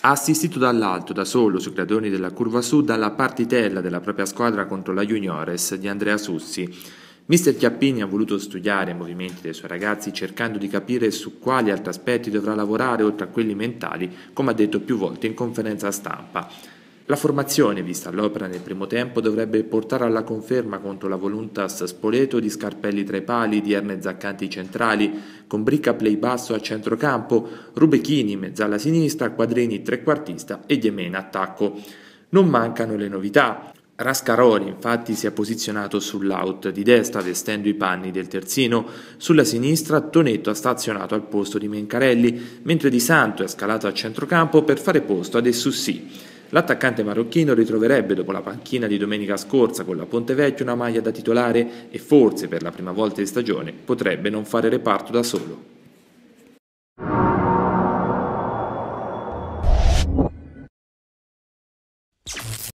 Assistito dall'alto, da solo, sui gradoni della curva sud, dalla partitella della propria squadra contro la Juniores di Andrea Sussi, Mister Chiappini ha voluto studiare i movimenti dei suoi ragazzi cercando di capire su quali altri aspetti dovrà lavorare oltre a quelli mentali, come ha detto più volte in conferenza stampa. La formazione vista all'opera nel primo tempo dovrebbe portare alla conferma contro la Voluntas Spoleto di Scarpelli tra i pali, di Erne Zaccanti centrali, con Bricca play basso a centrocampo, Rubechini mezzala sinistra, Quadrini trequartista e Diemena attacco. Non mancano le novità. Rascaroli infatti si è posizionato sull'out di destra vestendo i panni del terzino, sulla sinistra Tonetto ha stazionato al posto di Mencarelli, mentre Di Santo è scalato a centrocampo per fare posto ad Essussi. L'attaccante marocchino ritroverebbe dopo la panchina di domenica scorsa con la Pontevecchio una maglia da titolare e forse per la prima volta in stagione potrebbe non fare reparto da solo.